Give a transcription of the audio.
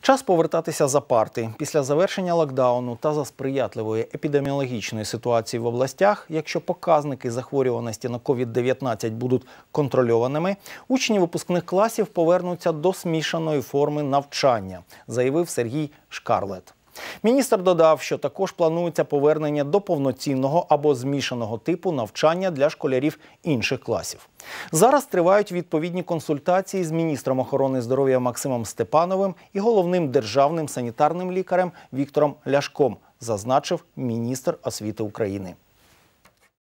Час повертатися за парти після завершення локдауну та за сприятливої епідеміологічної ситуації в областях, якщо показники захворюваності на COVID-19 будуть контрольованими, учні випускних класів повернуться до смішаної форми навчання, заявив Сергій Шкарлет. Міністр додав, що також планується повернення до повноцінного або змішаного типу навчання для школярів інших класів. Зараз тривають відповідні консультації з міністром охорони здоров'я Максимом Степановим і головним державним санітарним лікарем Віктором Ляшком, зазначив міністр освіти України.